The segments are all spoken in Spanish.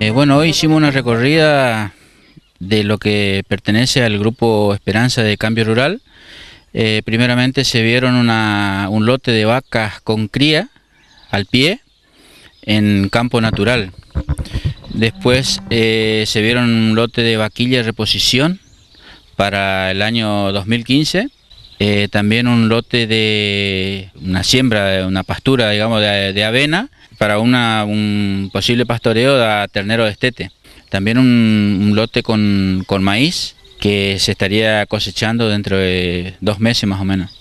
Eh, bueno, hoy hicimos una recorrida de lo que pertenece al grupo Esperanza de Cambio Rural. Eh, primeramente se vieron un lote de vacas con cría al pie en campo natural. Después eh, se vieron un lote de vaquilla y reposición para el año 2015. Eh, también un lote de una siembra, una pastura, digamos, de, avena para un posible pastoreo de ternero de estete. También un, lote con, con maíz que se estaría cosechando dentro de dos meses más o menos.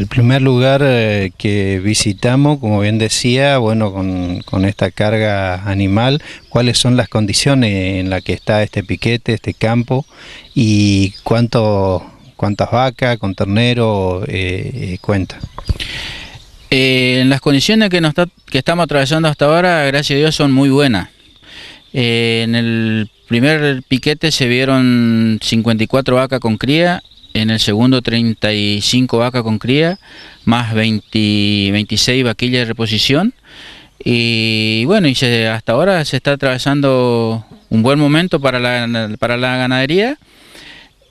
El primer lugar eh, que visitamos, como bien decía, bueno, con, esta carga animal, cuáles son las condiciones en las que está este piquete, este campo, y cuánto, cuántas vacas con ternero eh, eh cuenta. Eh, en las condiciones que estamos atravesando hasta ahora, gracias a Dios, son muy buenas. en el primer piquete se vieron 54 vacas con cría en el segundo 35 vacas con cría, más 26 vaquillas de reposición. Y bueno, y hasta ahora se está atravesando un buen momento para la, para la ganadería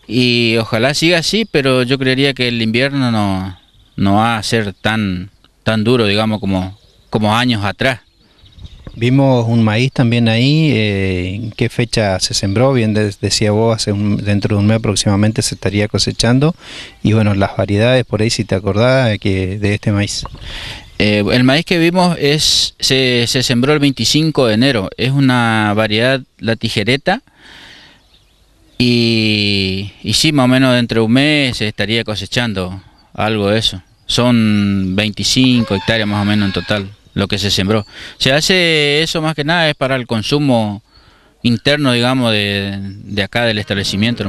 y ojalá siga así, pero yo creería que el invierno no, no va a ser tan, tan duro, digamos, como, como años atrás. Vimos un maíz también ahí, eh, ¿en qué fecha se sembró? Bien decía vos, hace dentro de un mes aproximadamente se estaría cosechando. Y bueno, las variedades por ahí, si te acordás, eh, que de este maíz. Eh, el maíz que vimos es se, sembró el 25 de enero. Es una variedad, la tijereta. Y, y sí, más o menos dentro de un mes se estaría cosechando algo de eso. Son 25 hectáreas más o menos en total lo que se sembró. Se hace eso más que nada es para el consumo interno, digamos, de, de acá del establecimiento